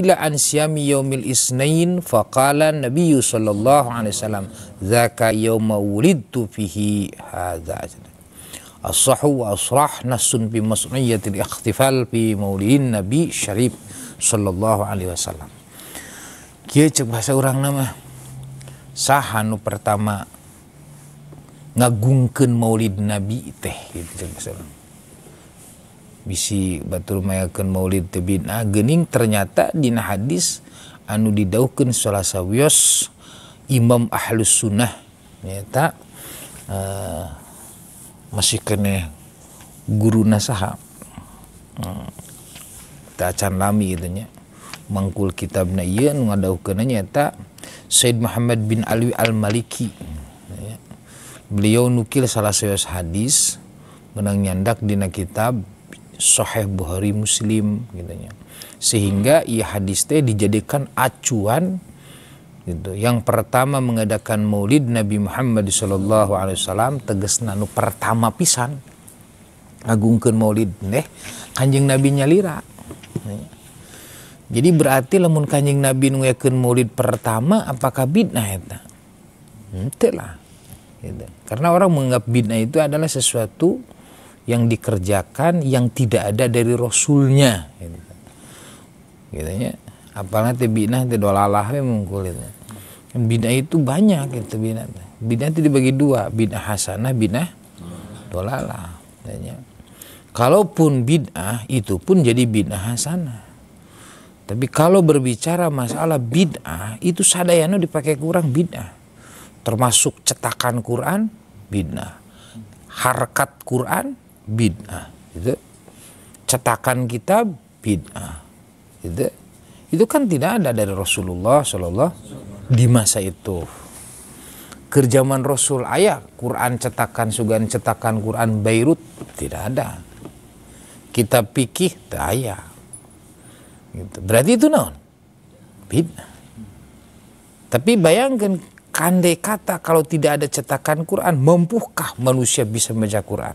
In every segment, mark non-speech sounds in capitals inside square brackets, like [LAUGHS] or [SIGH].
Ila an syami yaumil isnain faqala nabiyyu sallallahu alaihi wasallam dzaka yauma wulidtu fihi hadza as-sahu wa asrah nasun bi mas'uliyatil ikhtifal bi maulidin nabi syarif sallallahu alaihi wasallam kieu cek bahasa urang nama sahanu pertama ngagungkeun maulid nabi teh gitu bahasa urang bisi batur mayakan maulid tebina gening ternyata dina hadis anu didaukan salah sawios imam ahlus sunnah nyata uh, masih kene guru nasaha uh, hmm. kita acan lami gitu nya mangkul na iya nu nyata Said Muhammad bin Alwi Al-Maliki beliau nukil salah sayos hadis menang nyandak dina kitab Sahih Bukhari Muslim gitu ya. Sehingga ia hadis teh dijadikan acuan gitu. Yang pertama mengadakan Maulid Nabi Muhammad sallallahu alaihi wasallam tegasna nu pertama pisan agungkan Maulid deh Kanjeng Nabi nyalira. Jadi berarti lamun Kanjeng Nabi nguyakeun Maulid pertama apakah bidnah eta? Henteu hmm, lah. Gitu. Karena orang menganggap bidnah itu adalah sesuatu yang dikerjakan yang tidak ada dari rasulnya gitu ya apalagi tebina tedolalah mungkul itu bina itu banyak itu bina bina itu dibagi dua bina hasanah bina dolalah gitu ya. kalaupun bid'ah itu pun jadi bid'ah hasanah tapi kalau berbicara masalah bid'ah itu sadayana dipakai kurang bid'ah termasuk cetakan Quran bid'ah harkat Quran bid'ah gitu. cetakan kita bid'ah gitu. itu kan tidak ada dari Rasulullah Shallallahu di masa itu kerjaman Rasul ayah Quran cetakan sugan cetakan Quran Beirut tidak ada kita pikih tak ayah gitu. berarti itu non bid'ah tapi bayangkan kandai kata kalau tidak ada cetakan Quran, mampukah manusia bisa membaca Quran?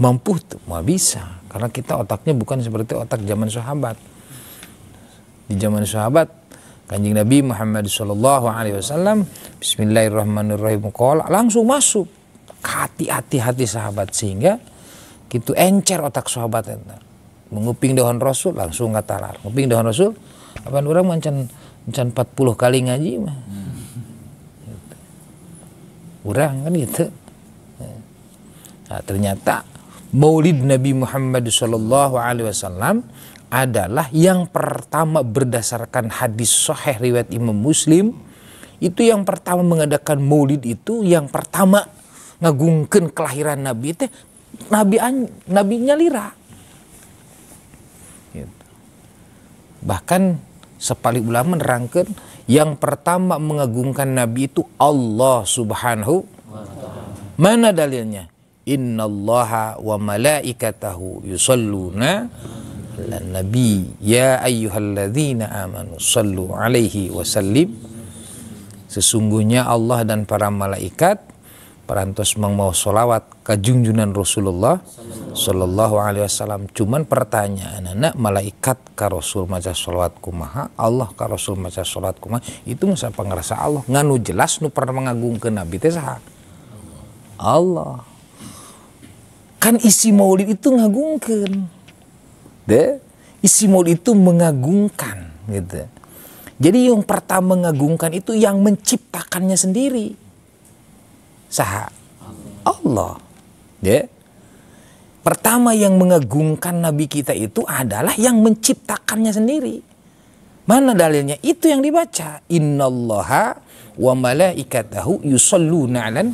mampu tuh mau bisa karena kita otaknya bukan seperti otak zaman sahabat di zaman sahabat kanjeng Nabi Muhammad Shallallahu Alaihi Wasallam Bismillahirrahmanirrahim langsung masuk hati-hati hati sahabat sehingga gitu encer otak sahabat itu menguping dohon rasul langsung talar menguping dohon rasul apa orang mancan mancan 40 kali ngaji mah hmm. Gitu. orang kan gitu nah, ternyata Maulid Nabi Muhammad Shallallahu Alaihi Wasallam adalah yang pertama berdasarkan hadis Sahih riwayat Imam Muslim itu yang pertama mengadakan Maulid itu yang pertama ngagungkan kelahiran Nabi itu Nabi Nabi nyalira. Gitu. Bahkan sepali ulama menerangkan yang pertama mengagungkan Nabi itu Allah Subhanahu. Mana dalilnya? Inna allaha wa malaikatahu yusalluna ala nabi ya ayyuhalladzina amanu sallu alaihi wa sallim sesungguhnya Allah dan para malaikat parantos mau solawat kejunjungan Rasulullah Shallallahu Alaihi Wasallam. Cuman pertanyaan anak malaikat ke Rasul maca solawat kumaha, Allah ke Rasul maca solawat kumaha. Itu masa pengerasa Allah nganu jelas nu pernah mengagungkan Nabi teh Allah kan isi maulid itu ngagungkan deh isi maulid itu mengagungkan gitu jadi yang pertama mengagungkan itu yang menciptakannya sendiri sah? Allah deh pertama yang mengagungkan nabi kita itu adalah yang menciptakannya sendiri mana dalilnya itu yang dibaca innallaha wa malaikatahu yusalluna 'alan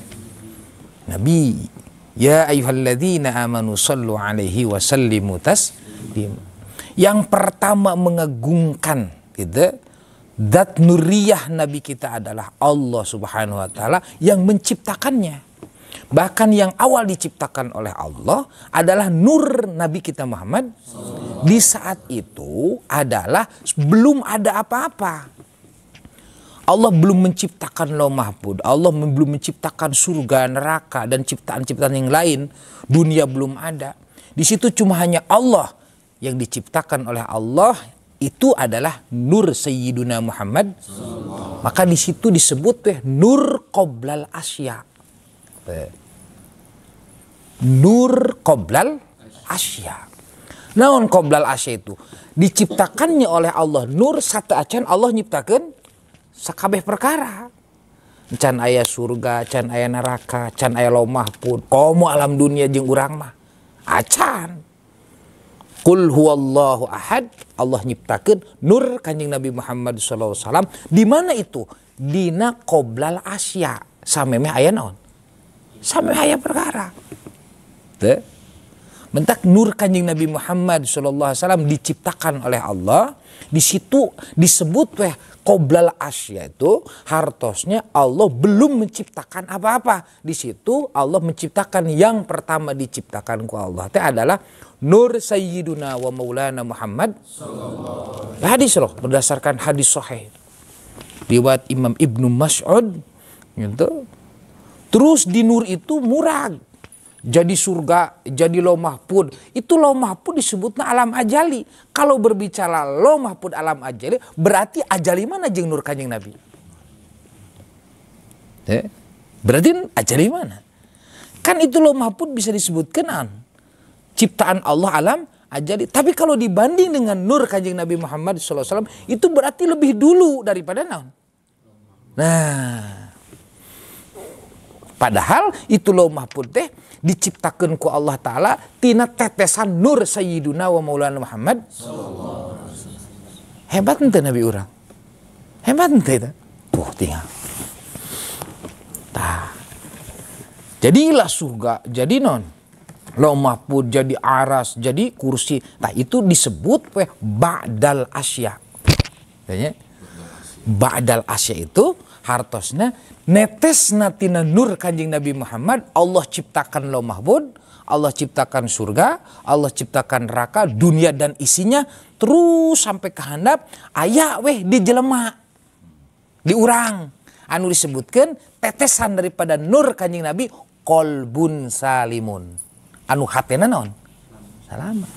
nabi Ya ayyuhalladzina amanu sallu alaihi wa sallimu Yang pertama mengagungkan gitu dat nuriyah nabi kita adalah Allah Subhanahu wa taala yang menciptakannya. Bahkan yang awal diciptakan oleh Allah adalah nur nabi kita Muhammad. Di saat itu adalah belum ada apa-apa. Allah belum menciptakan lo mahfud. Allah belum menciptakan surga, neraka, dan ciptaan-ciptaan yang lain. Dunia belum ada. Di situ cuma hanya Allah yang diciptakan oleh Allah itu adalah nur Sayyiduna Muhammad. Maka di situ disebut tuh nur qoblal asya. Nur qoblal asya. Naon qoblal asya itu diciptakannya oleh Allah nur satu acan Allah nyiptakan sakabeh perkara can ayah surga can ayah neraka can ayah lomah pun komo alam dunia jeng urang mah acan Kul huwallahu ahad Allah nyiptakan nur kanjeng Nabi Muhammad SAW di mana itu dina qoblal asya samemeh aya naon samemeh aya perkara teh Mentak nur kanjeng Nabi Muhammad SAW diciptakan oleh Allah. Di situ disebut weh koblal asya itu hartosnya Allah belum menciptakan apa-apa. Di situ Allah menciptakan yang pertama diciptakan ku Allah. Itu adalah Nur Sayyiduna wa Maulana Muhammad. Hadis loh berdasarkan hadis sahih. Riwayat Imam Ibnu Mas'ud gitu. Terus di nur itu murag jadi surga, jadi lo mahfud. Itu lo mahfud disebutnya alam ajali. Kalau berbicara lo mahfud alam ajali, berarti ajali mana jeng nur kanjeng Nabi? Eh, berarti ajali mana? Kan itu lo mahfud bisa disebutkan an. Ciptaan Allah alam ajali. Tapi kalau dibanding dengan nur kanjeng Nabi Muhammad SAW, itu berarti lebih dulu daripada naon. Nah, Padahal itu lomah pun teh diciptakan ku Allah Ta'ala tina tetesan nur Sayyiduna wa Maulana Muhammad. Hebat ente Nabi orang. Hebat ente itu. Tuh tinggal. Tah. Jadilah surga, jadi non. Lo mahfud, jadi aras, jadi kursi. Nah itu disebut weh, ba'dal asya. Ba'dal asya itu hartosna netes tina nur kanjeng Nabi Muhammad Allah ciptakan lo mahbud Allah ciptakan surga Allah ciptakan neraka dunia dan isinya terus sampai kehandap ayah weh di jelema di anu disebutkan tetesan daripada nur kanjeng Nabi kolbun salimun anu hatena non selamat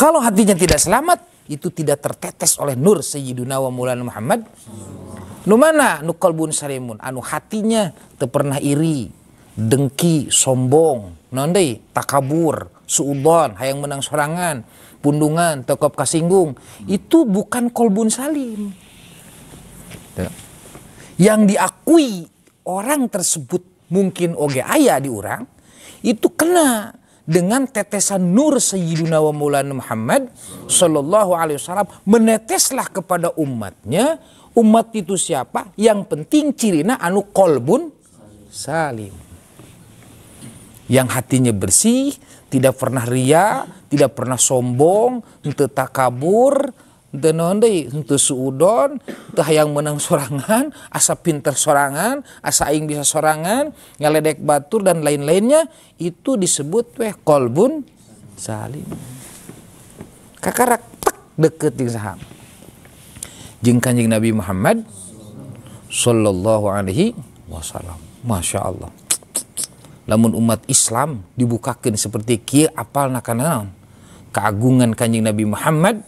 kalau hatinya tidak selamat itu tidak tertetes oleh nur Sayyiduna wa Maulana Muhammad? Nu mana nu kalbun salimun anu hatinya teu pernah iri, dengki, sombong, nandai takabur, suudon, hayang menang sorangan, pundungan, tekop kasinggung, itu bukan kolbun salim. Ya. Yang diakui orang tersebut mungkin oge ayah di orang, itu kena dengan tetesan nur Sayyiduna wa Maulana Muhammad Sallallahu Alaihi Wasallam meneteslah kepada umatnya umat itu siapa yang penting cirina anu kolbun salim yang hatinya bersih tidak pernah ria tidak pernah sombong tetap kabur deh, untuk suudon teh yang menang sorangan asa pinter sorangan asa aing bisa sorangan ngaledek batur dan lain-lainnya itu disebut weh kolbun salim kakarak tek deket jeung saham Jengkan jeng Nabi Muhammad sallallahu alaihi wasallam Masya Allah Namun umat Islam dibukakan seperti kia apal nakanaon keagungan kanjeng Nabi Muhammad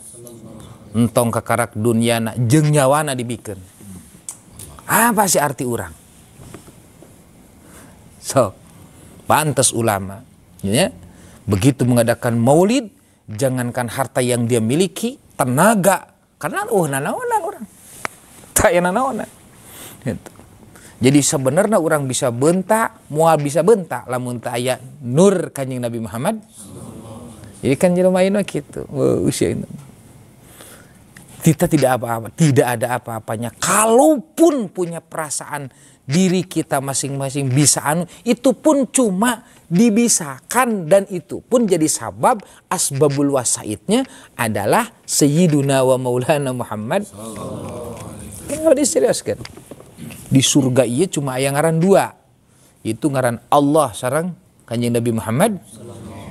entong kakarak na jeng nyawana dibikin apa sih arti orang so pantas ulama ya, ya begitu mengadakan maulid jangankan harta yang dia miliki tenaga karena oh nanaonan orang tak ya nanaonan gitu. jadi sebenarnya orang bisa bentak mual bisa bentak lamun tak ayat nur kanjeng Nabi Muhammad jadi kan jelema gitu usia ini kita tidak apa-apa, tidak ada apa-apanya. Kalaupun punya perasaan diri kita masing-masing bisa anu, itu pun cuma dibisakan dan itu pun jadi sabab asbabul wasaidnya adalah Sayyiduna wa Maulana Muhammad. Kenapa diseriuskan? Di surga iya cuma ayah ngaran dua. Itu ngaran Allah sarang kanjeng Nabi Muhammad.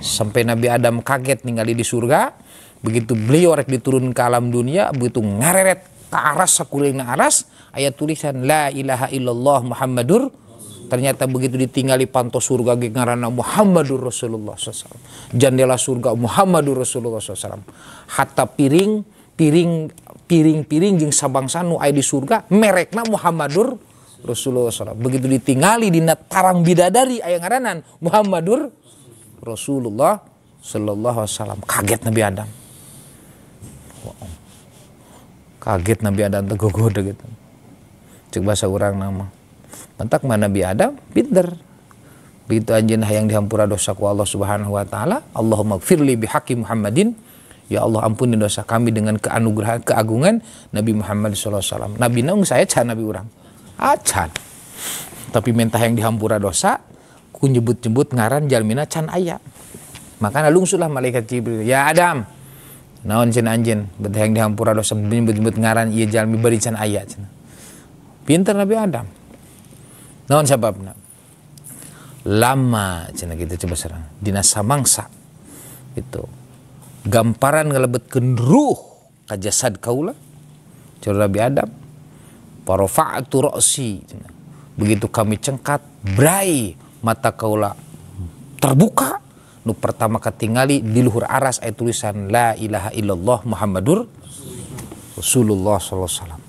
Sampai Nabi Adam kaget ningali di surga Begitu beliau rek diturun ke alam dunia, begitu ngareret ke aras sakulina aras, ayat tulisan la ilaha illallah Muhammadur Ternyata begitu ditinggali pantau surga gengarana Muhammadur Rasulullah SAW. Jendela surga Muhammadur Rasulullah SAW. Hatta piring, piring, piring-piring jeng sabang sanu ay di surga merekna Muhammadur Rasulullah SAW. Begitu ditinggali di tarang bidadari ayah ngaranan Muhammadur Rasulullah saw Kaget Nabi Adam kaget Nabi Adam tegogoda gitu cek bahasa orang nama mentak mana Nabi Adam pinter begitu anjin yang dihampura dosa ku Allah subhanahu wa ta'ala Allahumma gfirli bihaki Muhammadin Ya Allah ampuni dosa kami dengan keanugerahan keagungan Nabi Muhammad SAW. Nabi Nung saya can Nabi orang. Acan. Tapi mentah yang dihampura dosa, ku nyebut-nyebut ngaran jalmina can ayah. Maka lungsulah malaikat Jibril. Ya Adam, naon cen anjen yang dihampura dosa menyebut-nyebut ngaran iya jalmi beri cen ayat cen pinter Nabi Adam naon sababna lama cina kita coba serang dinasa mangsa itu gamparan ngelebet kendruh kajasad kaulah cara Nabi Adam parofa'atu roksi begitu kami cengkat brai mata kaulah terbuka nu pertama ketingali di luhur aras ayat tulisan la ilaha illallah Muhammadur Rasulullah sallallahu alaihi wasallam.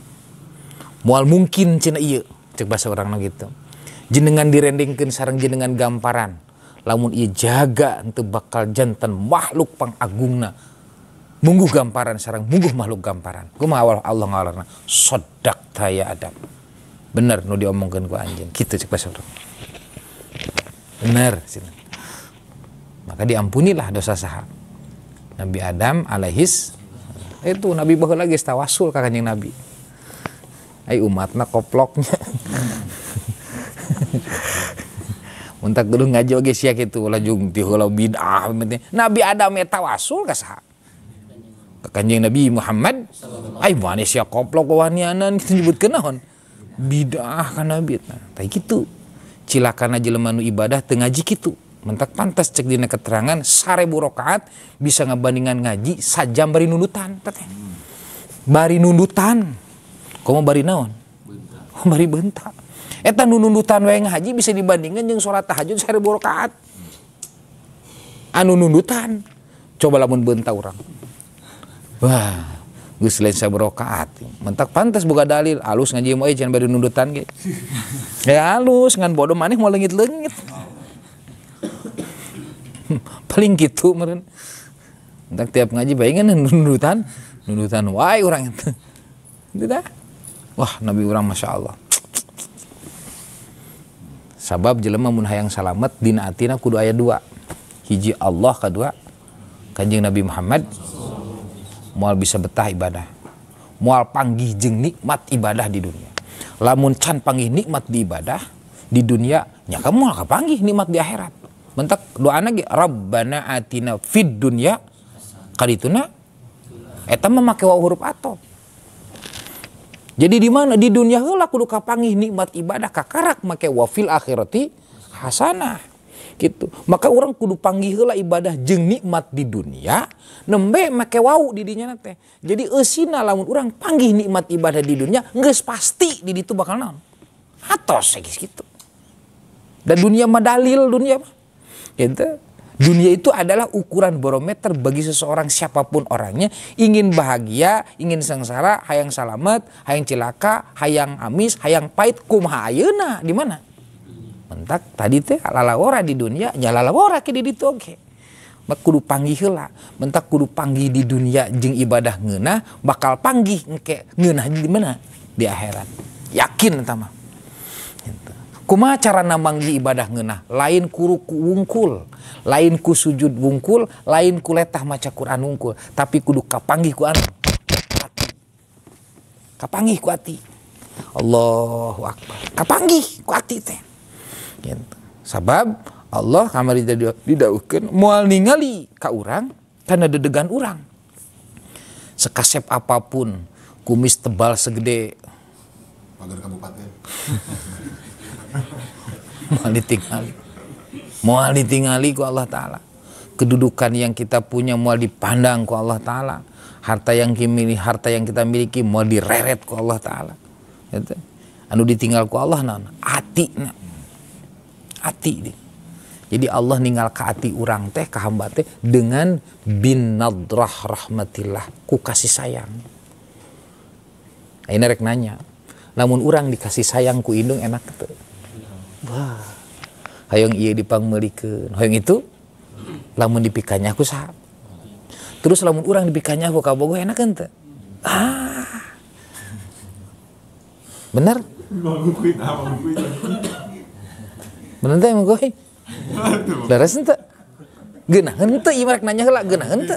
Mual mungkin cina iya cek bahasa orang na gitu. Jenengan direndingkan sarang jenengan gamparan. Lamun ia jaga ente bakal jantan makhluk pangagungna mungguh gamparan sarang mungguh makhluk gamparan. Kumaha Allah ngalarna sodak taya adab. Bener nu diomongkan ku anjing. Gitu cek bahasa orang. Bener cina maka diampunilah dosa saha Nabi Adam alaihis itu Nabi bahwa lagi tawasul kakaknya Nabi ay umatna koploknya [LAUGHS] Untuk dulu ngaji oge sia itu lajung ti bid'ah Nabi Adam ya tawasul kah saha kakaknya Nabi Muhammad ay mana sia koplok wanianan kita nyebut kenaon bid'ah kan Nabi nah, tapi gitu cilakan aja lemanu ibadah tengaji gitu kitu mentak pantas cek dina keterangan sarebu rokaat bisa ngebandingan ngaji sajam bari nundutan teteh bari nundutan komo bari naon oh, bari bentak [LAUGHS] eta nundutan wae ngaji bisa dibandingkan jeung salat tahajud sarebu rokaat anu nundutan coba lamun bentak orang wah geus lain saberokaat mentak pantas buka dalil alus ngaji mau jangan bari nundutan ge [LAUGHS] ya alus ngan bodoh maneh mau lengit-lengit [LAUGHS] paling gitu meren entah tiap ngaji bayangin nundutan nundutan wah orang [LAUGHS] itu itu wah nabi orang masya Allah sabab jelema mun hayang salamet dina atina kudu aya dua hiji Allah kedua kanjeng Nabi Muhammad mual bisa betah ibadah mual panggih jeng nikmat ibadah di dunia lamun can panggih nikmat di ibadah di dunia nyaka kamu panggi nikmat di akhirat mentak doa lagi rabbana atina fid dunya kalituna eta memakai wau huruf atop jadi di mana di dunia hula kudu kapangih nikmat ibadah kakarak make wafil fil akhirati hasanah gitu maka orang kudu panggih hula ibadah jeng nikmat di dunia nembe make wau di dunia nate. jadi esina, lamun orang panggih nikmat ibadah di dunia nggak pasti di itu bakal naon atos segis gitu dan dunia madalil dunia mah Gitu. Dunia itu adalah ukuran barometer bagi seseorang siapapun orangnya ingin bahagia, ingin sengsara, hayang salamat, hayang celaka, hayang amis, hayang pahit, kumaha ayeuna di mana? Mentak tadi teh lalawora di dunia, nyala lalawora ke di ditu oke Okay. Mak kudu panggih heula, mentak kudu panggih di dunia jeng ibadah ngeunah bakal panggih engke ngeunah di mana? Di akhirat. Yakin entah mah. Kuma cara manggi ibadah ngenah lain kuru wungkul lain ku sujud wungkul lain ku letah maca Quran wungkul tapi kudu kapanggih ku anu kapanggih ku ati Allahu akbar kapanggih ku ati teh gitu. sabab Allah kamari didaukeun moal ningali ka urang karena dedegan urang sekasep apapun kumis tebal segede pagar kabupaten [LAUGHS] mau [LAUGHS] ditinggali. mau ditinggali ku Allah Ta'ala. Kedudukan yang kita punya mau dipandang ku Allah Ta'ala. Harta yang kimili, harta yang kita miliki mau direret ku Allah Ta'ala. Gitu. Anu ditinggal ku Allah non, hati na. Hati ini, Jadi Allah ninggal ke hati orang teh ke hamba teh dengan bin nadrah rahmatillah ku kasih sayang. Ini rek nanya. Namun orang dikasih sayang ku indung enak tuh. Wah. Hayong iya dipangmelikan. Hayong itu lamun dipikanya aku sah. Terus lamun orang dipikanya aku gue enak ente. Ah. Bener? Bener teh mau gue? Leres ente. Genah ente, iya mereka nanya lah genah ente.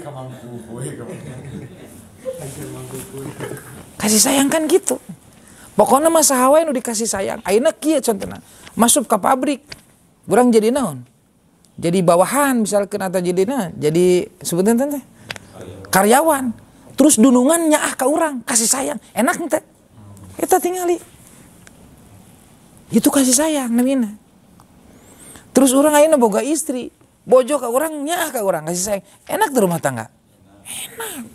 Kasih sayang kan gitu pokoknya masa hawa yang dikasih sayang Aina kia contohnya masuk ke pabrik kurang jadi naon jadi bawahan misalkan atau jadi naon. jadi sebutin tante. karyawan terus dunungan ah ke orang kasih sayang enak nanti. kita tingali itu kasih sayang namina terus orang aina boga istri bojo ke orang, nyah ke orang kasih sayang enak di rumah tangga enak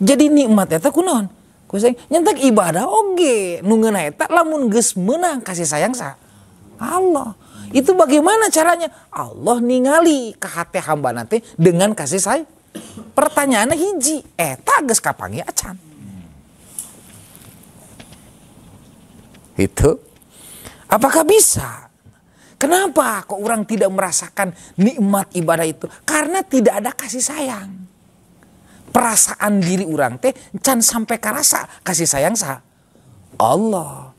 jadi nikmat ya tak non kuseng nyentak ibadah oge nunggu eta lamun gus menang kasih sayang sa Allah itu bagaimana caranya Allah ningali ke hati hamba nanti dengan kasih sayang pertanyaannya hiji eta eh, geus kapangi acan itu apakah bisa kenapa kok orang tidak merasakan nikmat ibadah itu karena tidak ada kasih sayang perasaan diri orang teh can sampai karasa kasih sayang sah Allah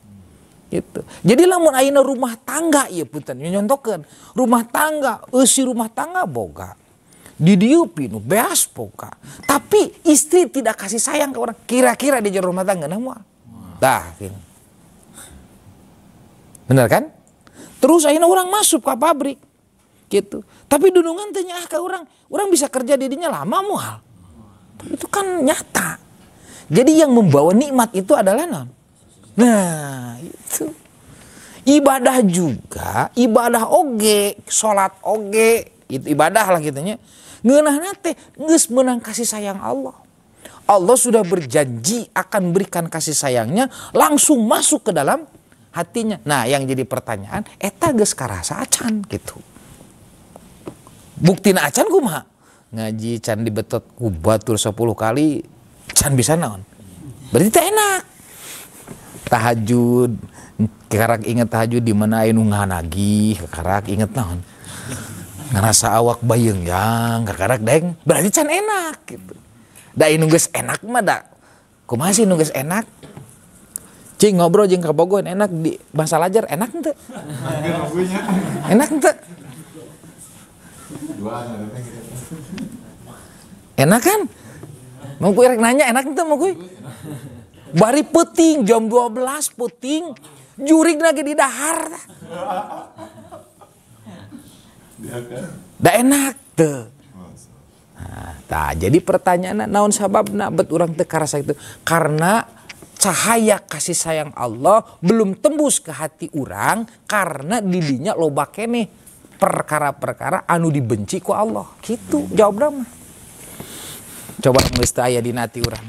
gitu jadi lamun aina rumah tangga ya punten nyontokeun rumah tangga usi rumah tangga boga didiupi nu beas boga tapi istri tidak kasih sayang ke orang kira-kira di rumah tangga nah dah. tah bener kan terus aina orang masuk ke pabrik gitu tapi dunungan tanya ah ke orang orang bisa kerja didinya lama mual itu kan nyata. Jadi yang membawa nikmat itu adalah non. Nah, itu. Ibadah juga, ibadah oge, sholat oge, itu ibadah lah kitanya. ngenah nate nges menang kasih sayang Allah. Allah sudah berjanji akan berikan kasih sayangnya langsung masuk ke dalam hatinya. Nah, yang jadi pertanyaan, eta kara karasa acan gitu. Buktina acan kumaha? ngaji can dibetet kubatur uh, 10 kali can bisa naon berarti tak enak tahajud kekarak inget tahajud di mana ayeuna nganagi kekarak inget naon ngerasa awak bayeng yang kekarak deng berarti can enak gitu da nunggus enak mah da kumaha sih nunggus enak cing ngobrol jeung kabogohan enak di bahasa lajar enak ente iya, enak ente Gitu. Enak kan? Mau gue nanya enak itu mau gue. Bari peting jam 12 peting jurik lagi di dahar. Iya kan? Da enak tuh. Nah, nah, jadi pertanyaan naon na bet orang teka rasa itu karena cahaya kasih sayang Allah belum tembus ke hati orang karena didinya loba keneh perkara-perkara anu dibenci ku Allah gitu jawab mah coba geus aya di nati urang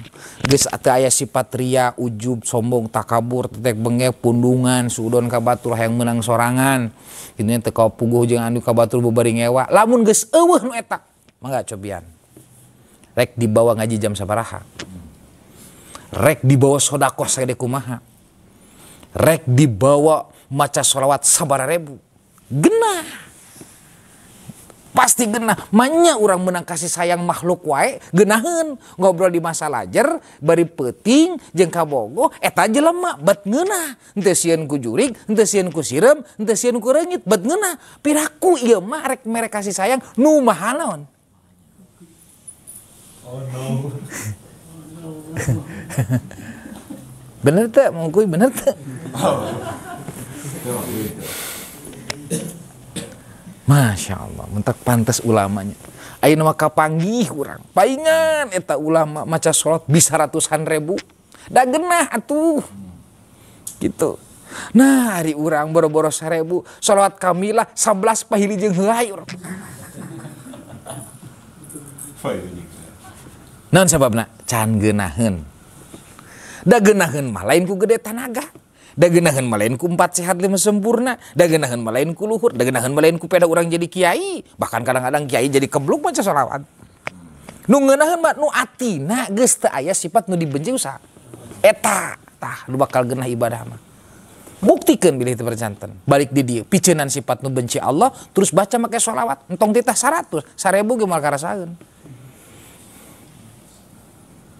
geus teu aya sifat ria ujub sombong takabur tetek bengek pundungan sudon ka batur hayang menang sorangan kitu teu ka puguh jeung anu ka batur ngewa lamun geus eueuh nu eta mangga cobian rek dibawa ngaji jam sabaraha rek dibawa sodakoh sagede kumaha rek dibawa maca sholawat ribu. genah pasti genah manya orang menang kasih sayang makhluk wae genahan ngobrol di masa lajar bari peting jengka bogo eta jelema bet ngeunah henteu sieun ku jurig henteu sieun ku sirem henteu sieun ku reungit bet ngeunah piraku iya mah rek kasih sayang nu mahanon [LAUGHS] oh no bener teh mungkuy bener oh. Masya Allah, mentak pantas ulamanya. Ayo maka panggih kurang. Paingan eta ulama maca sholat bisa ratusan ribu. Dah genah atuh. Gitu. Nah hari urang boro-boro seribu. Sholat kamilah sebelas pahili jeng helai urang. Nah sebabnya can genahen. Dah genahen malah lain ku gede tanaga dagenahan malain ku empat sehat lima sempurna dagenahan malain ku luhur dagenahan malain ku peda orang jadi kiai bahkan kadang-kadang kiai jadi kebluk macam salawat nu ngenahan mak nu atina geus teu aya sifat nu dibenci usah eta tah lu bakal genah ibadah mah buktikan bila itu berjantan balik di dia picenan sifat nu benci Allah terus baca make sholawat entong titah seratus seribu gimana karasakan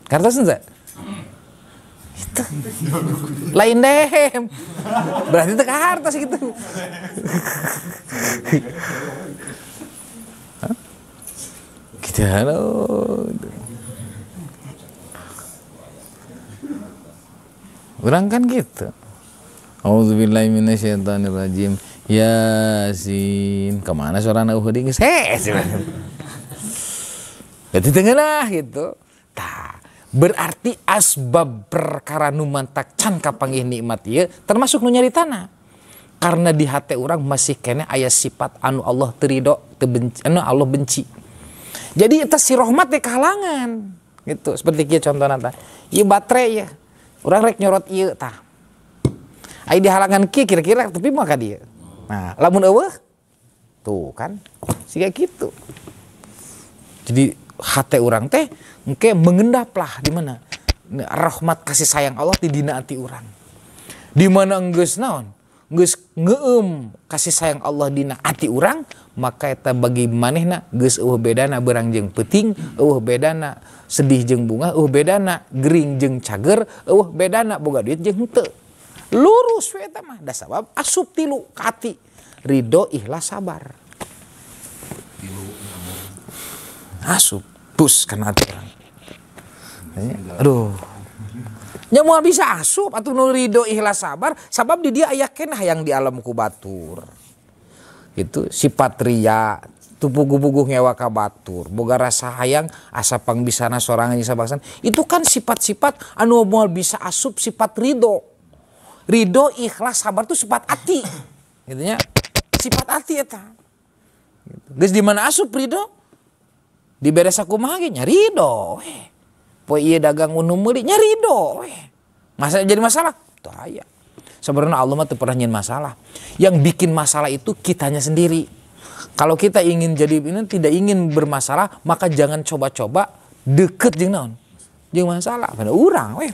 karena senzat Gitu. lain deh berarti teka harta gitu gitu halo orang kan gitu Auzubillahi ya Yasin kemana suara anak Uhud ini? Hei, berarti tengah gitu. Berarti asbab perkara numantak kapang ini nikmat ya termasuk nu di tanah. Karena di hati orang masih kena ayat sifat anu Allah terido tebenci, anu Allah benci. Jadi itu si rahmat di kalangan. Gitu, seperti kia contoh nanti. Iya baterai ya. Orang rek nyorot iya tah. Ayo di halangan kia kira-kira tapi maka dia. Nah, lamun eueuh tuh kan. sehingga gitu. Jadi hati orang teh engke mengendaplah di mana rahmat kasih sayang Allah di dina orang di mana enggus naon enggus ngeum kasih sayang Allah dina hati orang maka eta bagi manehna geus eueuh bedana berang jeung peting eueuh bedana sedih jeung bunga eueuh bedana gering jeung cager eueuh bedana boga duit jeung henteu lurus we eta mah da sabab asup tilu ka hati ridho ikhlas sabar asup putus karena aturan. Eh, aduh. Nya mau bisa asup atau nurido ikhlas sabar sabab di dia ayah kenah yang di alam kubatur. Itu sifat ria tupu pugu ngewa ka batur boga rasa hayang asa bisana sorangan jeung sabaksan itu kan sifat-sifat anu moal bisa asup sifat rido, rido ikhlas sabar tuh sifat hati gitu sifat hati eta geus di mana asup rido? Di beres aku mah nyari do eh. po iya dagang unu meuli nyari do masalah eh. Masa jadi masalah? Tuh aya. Sebenarnya Allah mah pernah nyin masalah. Yang bikin masalah itu kitanya sendiri. Kalau kita ingin jadi ini tidak ingin bermasalah, maka jangan coba-coba deket jeung naon. Jeung masalah pada urang weh.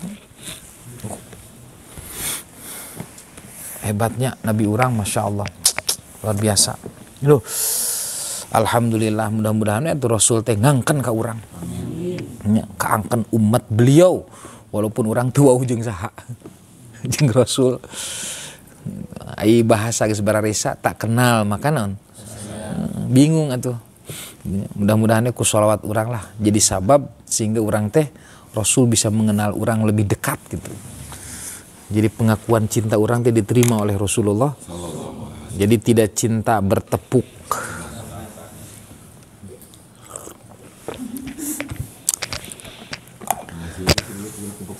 Hebatnya Nabi orang Masya Allah. Luar biasa. Loh. Alhamdulillah mudah-mudahan itu ya Rasul teh ngangken ke orang ya, umat beliau walaupun orang tua ujung saha [LAUGHS] jeng Rasul ai bahasa geus bararesa tak kenal makanan, bingung atuh mudah-mudahan ya ku sholawat orang lah jadi sabab sehingga orang teh Rasul bisa mengenal orang lebih dekat gitu jadi pengakuan cinta orang teh diterima oleh Rasulullah jadi tidak cinta bertepuk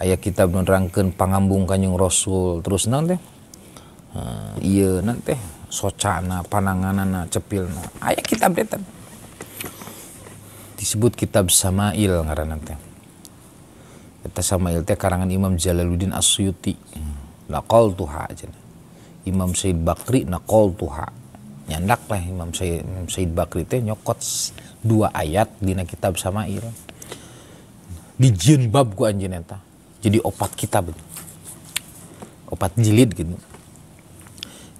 ayah kita menerangkan pangambung kanyung rasul terus nanti uh, iya nanti socana pananganana cepilna ayah kita detan disebut kitab Samail ngaran nanti kita Samail teh karangan Imam Jalaluddin Asyuti hmm, Nakol tuha aja Imam Syed Bakri nakol tuha nyandak lah Imam Syed, Bakri teh nyokot dua ayat dina kitab Samail di jin bab ku anjeun eta jadi opat kitab opat jilid gitu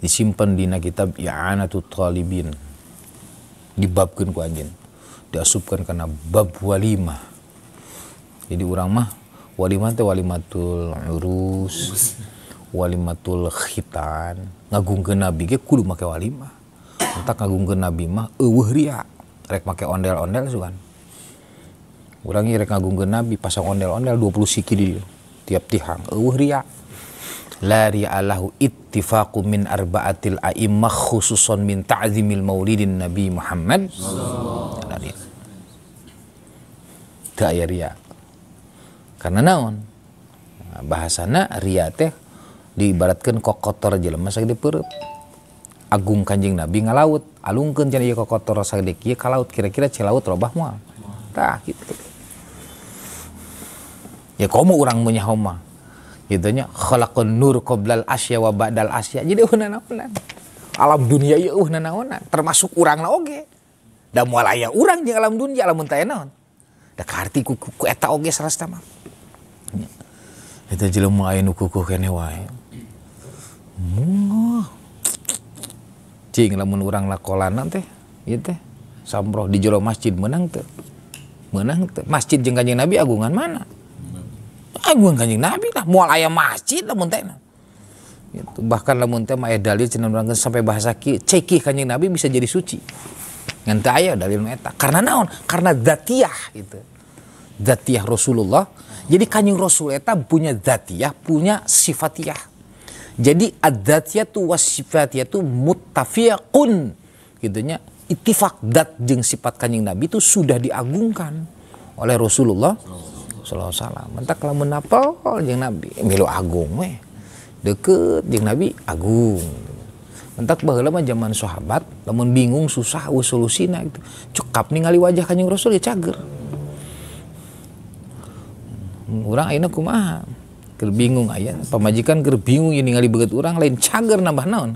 disimpan di kitab i'anatut talibin dibabkan ku anjin diasupkan karena bab walimah jadi orang mah walimah teh walimatul urus walimatul khitan ke nabi ge kudu make walimah entak ke nabi mah eueuh ria rek make ondel-ondel sugan Urangi rek ngagungkeun Nabi pasang ondel-ondel 20 siki di tiap tihang. Eueuh ria. La ri'alahu ittifaqu min arba'atil a'immah khususon min ta'zimil maulidin Nabi Muhammad. La ria. ria. Karena naon? Nah, bahasana ria teh diibaratkan kok kotor jelema sagede perut Agung Kanjeng Nabi ngalaut, alungkeun can ieu kotor sagede kieu ka laut kira-kira ce laut robah moal. Tah gitu ya kamu orang punya homa gitunya khalaqun nur qoblal asya wa ba'dal asya jadi unan-unan oh, alam dunia ya unan-unan oh, termasuk orang na oge da moal aya urang jeung alam dunia lamun teu naon da karti ku, ku, eta oge sarasta mah eta ya. jelema aya nu kukuh kene wae mungah cing lamun urang lakolanan teh ieu teh samroh di jero masjid menang teh, menang teh masjid jeung kanjeng nabi agungan mana agung ah, kanjeng Nabi lah mual ayam masjid lah muntah gitu. bahkan lah teh mah dalil cenah sampai bahasa ki ceki kanjeng Nabi bisa jadi suci nanti ayah dalil meta karena naon karena zatiah itu zatiah Rasulullah jadi kanjeng Rasul eta punya zatiah punya sifatiah jadi adatiah tu wasifatiah tu muttafiqun gitunya itifak dat jeng sifat kanjeng Nabi itu sudah diagungkan oleh Rasulullah sallallahu alaihi wasallam entah kalau menapal jeung nabi milu agung weh deket jeung nabi agung mentak baheula mah zaman sahabat lamun bingung susah we solusina gitu nih ningali wajah kanjeng rasul ya cager urang ayeuna kumaha keur bingung aya pamajikan keur bingung ya ningali beget lain cager nambah non.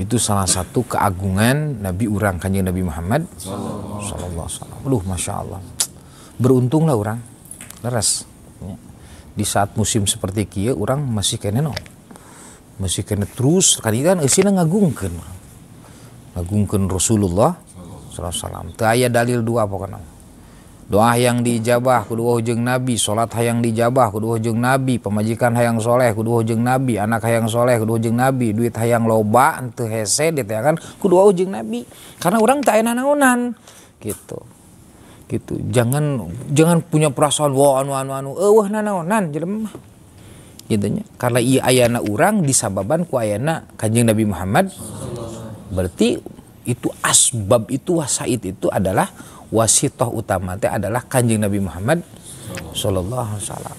itu salah satu keagungan Nabi orang kanjeng Nabi Muhammad sallallahu alaihi wasallam. Aduh, masya Allah. Beruntunglah orang, leres. Ya. Di saat musim seperti kia, orang masih kena no. Masih kena terus, kali kan, kan esina eh, ngagungkan. Ngagungkan Rasulullah sallallahu alaihi wasallam. dalil dua pokoknya doa yang dijabah kudu hujung nabi salat hayang dijabah kudu hujung oh oh nabi pemajikan hayang soleh kudu hujung oh nabi anak hayang soleh kudu hujung nabi duit hayang loba ente hese dit ya kan kudu hujung nabi karena orang tak enak naonan gitu gitu jangan jangan punya perasaan wah anu anu anu eh wah nanaonan jelema gitu karena ia ayana orang disababan ku ayana kanjeng Nabi Muhammad berarti itu asbab itu wasaid itu adalah wasitoh utama teh adalah kanjeng Nabi Muhammad Sallallahu Alaihi Wasallam.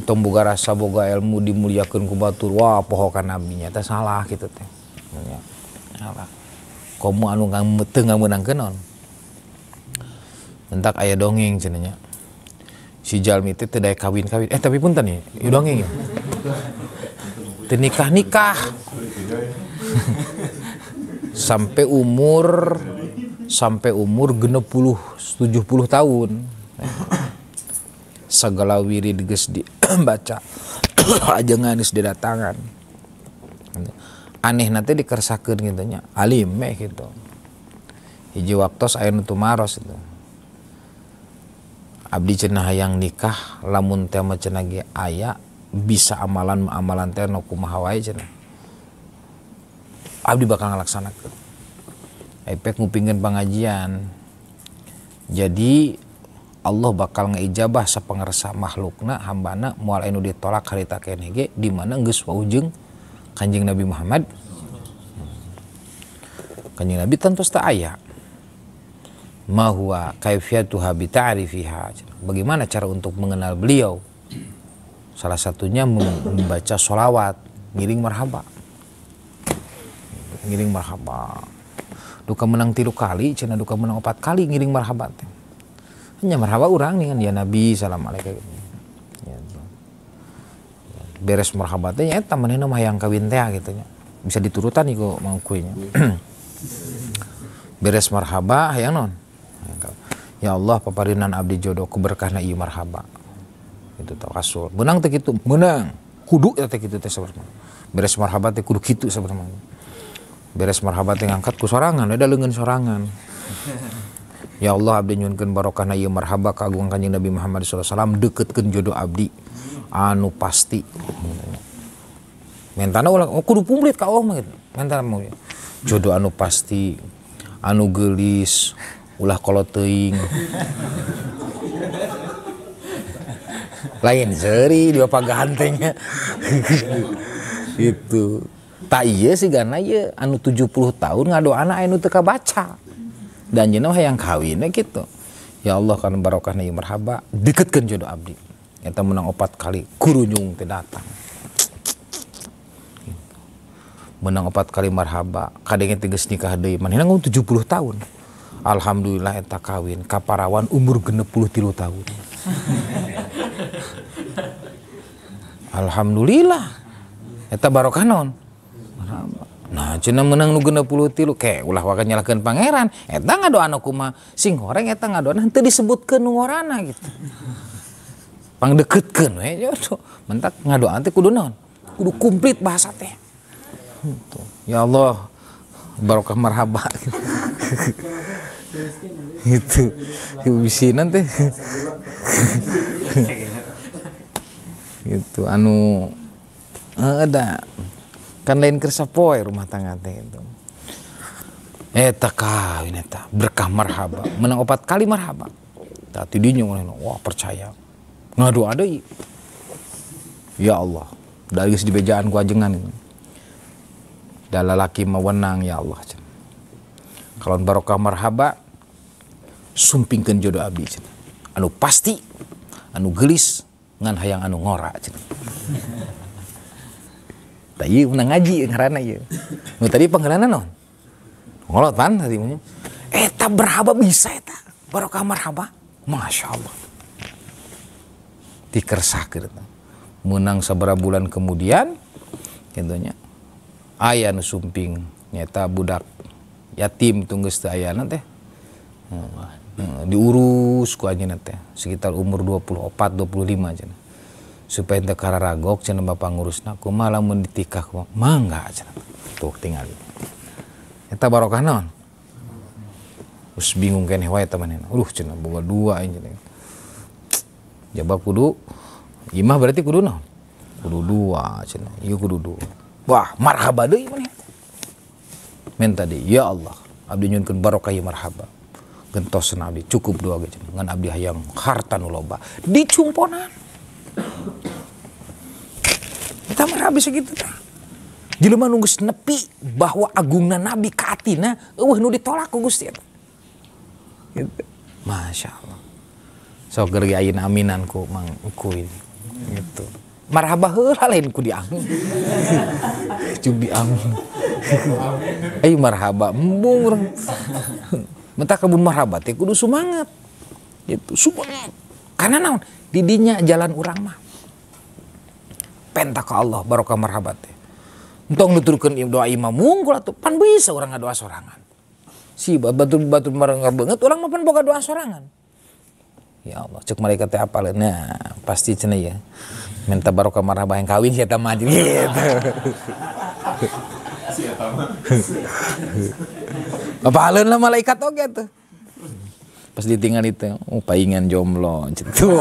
Entong buka rasa boga ilmu dimuliakan kubatur. wah pohokan nabinya teh salah gitu teh. Ya, salah. Kamu anu teu menang kenon. Entak ayah dongeng cenanya. Si Jalmi teh tidak kawin-kawin. Eh tapi pun ya, dongeng ya. Ternikah nikah [LAUGHS] Sampai umur sampai umur tujuh puluh tahun segala wirid geus dibaca di [CLEARS THROAT] [CLEARS THROAT] didatangan aneh nanti dikersakan gitu nya alim meh gitu hiji waktos aya nu tumaros itu abdi cenah yang nikah lamun teh mah cenah ge bisa amalan amalan teh nu kumaha cenah abdi bakal ngalaksanakeun Ipek ngupingin pengajian. Jadi Allah bakal ngeijabah sepengersa makhlukna hambana mual anu ditolak harita kene di mana geus waujeng Kanjeng Nabi Muhammad. Kanjeng Nabi tentu tak aya. kaifiatu habita bita'rifiha. Bagaimana cara untuk mengenal beliau? Salah satunya membaca solawat, giring marhaba. Giring marhaba duka menang tilu kali cina duka menang opat kali ngiring marhabat hanya marhaba orang nih kan ya nabi salam alaikum ya, gitu. ya, beres marhabatnya ya ini mah yang kawin teh ya, gitu ya bisa diturutan nih kok mau kuenya [CLEARS THROAT] beres marhaba yang non ya Allah paparinan abdi jodoh na ieu marhaba itu tau kasur menang teh gitu menang kudu ya teh gitu teh sabar beres marhaba teh kudu gitu sabar beres marhabat yang angkat ku sorangan ada lengan sorangan [LAUGHS] Ya Allah abdi nyunkeun barokah ieu marhaba ka kanjeng Nabi Muhammad SAW deketkan jodoh abdi anu pasti mentana ulang oh, kudu pumlit ka Allah mentana mau jodoh anu pasti anu gelis ulah kalau teing [LAUGHS] lain seri dia pagantengnya [LAUGHS] itu tak iya sih karena iya anu 70 tahun ngado anak anu teka baca dan jenama yang kawinnya gitu ya Allah kan barokahnya ya marhaba deketkan jodoh abdi kita menang opat kali kurunjung teh datang menang opat kali marhaba kadang yang tiga nikah deui manehna 70 tahun alhamdulillah kita kawin kaparawan umur genep puluh tilu tahun [LAUGHS] alhamdulillah eta barokah non Nah, cina menang nu genep puluh tilu ke ulah wakanya nyalakan pangeran. Eta ngadoan aku mah sing goreng eta ngadoan nanti disebut nu ngorana gitu. Pang deketkan we jodoh. Mentak ngadoan teh kudu naon? Kudu komplit bahasa teh. Ya Allah, barokah marhaba. gitu. kebisinan [LAUGHS] gitu. teh. [LAUGHS] gitu anu eh, ada kan lain kersapoy rumah tangga teh itu eta eh, kawin eta eh, berkah marhaba menang opat kali marhaba tapi dinya wah percaya ngadu ada ya Allah dari di bejaan ku ajengan ini dalam laki mewenang ya Allah kalau barokah marhaba sumpingkan jodoh abdi anu pasti anu gelis ngan hayang anu ngora cina. Tadi iya menang ngaji ngarana iya nu tadi penggerana non ngolot pan tadi punya eh, eta berhaba bisa eta baru kamar haba masya Allah dikersakir menang seberapa bulan kemudian tentunya ayah nu sumping nyata budak yatim tunggus teu ayana diurus ku anjeunna teh sekitar umur 24 25 aja supaya tekara ragok cina bapak ngurusna kuma lamun ditikah kuma mangga cina tuh tinggal kita barokah non Terus bingung kene wae teman uh cina bunga dua ini cina. Jabal kudu imah berarti kudu non Kudu dua cina. yuk iya, kudu dua. Wah, marhaba deh mana. Men tadi, ya Allah, abdi nyunkeun barokah ya marhaba. Gentosna abdi cukup dua ge cina. abdi hayang harta nuloba loba dicumponan. Kita mah habis segitu tah. Jelema nunggu geus nepi bahwa agungna nabi ka atina eueuh nu ditolak ku Gusti Gitu. Masya Allah. so keur ayeuna aminan ku Mang Engku ini. Gitu. Marhaba heula lain ku diangun. [LAUGHS] Cung diangun. [LAUGHS] Ayo marhaba embung urang. [LAUGHS] Mentah kebun marhaba teh kudu sumangat. Gitu, sumangat. Karena naon? Didinya jalan urang mah ke Allah barokah marhabat entong nuturkeun doa imam mungkul atuh pan bisa orang doa sorangan si batur batur nggak banget orang mah pan boga doa sorangan ya Allah cek mereka teh apa nah pasti cenah ya minta barokah marhabat yang kawin siapa mah gitu halen [LAUGHS] lah malaikat oke tuh. Pas ditinggal itu, oh paingan jomblo. Gitu.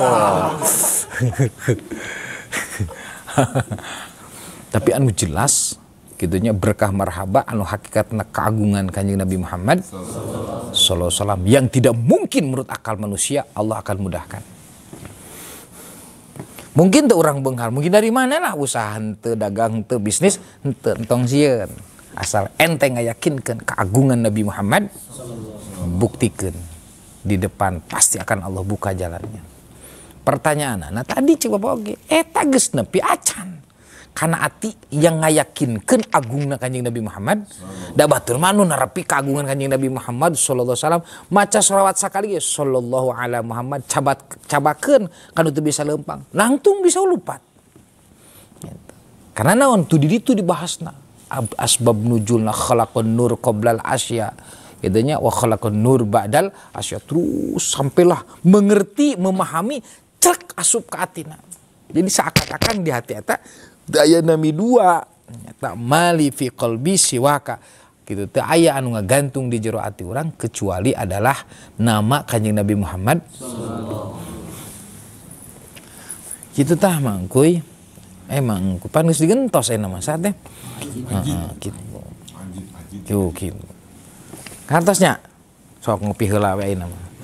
[LAUGHS] [LAUGHS] tapi anu jelas kitunya berkah marhaba anu hakikatna keagungan kanjeng Nabi Muhammad sallallahu alaihi wasallam yang tidak mungkin menurut akal manusia Allah akan mudahkan mungkin tuh orang benghar, mungkin dari mana lah usaha ente dagang ente bisnis ente entong sieun asal ente ngayakinkeun keagungan Nabi Muhammad buktikan di depan pasti akan Allah buka jalannya pertanyaan nah tadi coba oke eh geus nepi acan karena hati yang ngayakinkan agungna kanjeng Nabi Muhammad da batur manu narapi keagungan kanjeng Nabi Muhammad sallallahu alaihi maca selawat sakali ge ya, sallallahu ala Muhammad cabat cabakeun kan itu bisa lempang nangtung bisa lupat karena naon tuh di dibahas dibahasna asbab nujul nujulna khalaqun nur qoblal asya katanya wa khalaqun nur ba'dal asya terus sampailah mengerti memahami cek asup ke atina. Jadi seakan-akan di hati eta daya nami dua nyata mali fi qalbi siwaka gitu teu aya anu ngagantung di jero ati orang kecuali adalah nama Kanjeng Nabi Muhammad gitu tah mangkuy emang kupan eh, geus digentos eh nama teh heeh gitu gitu gitu kantosnya sok ngopi heula we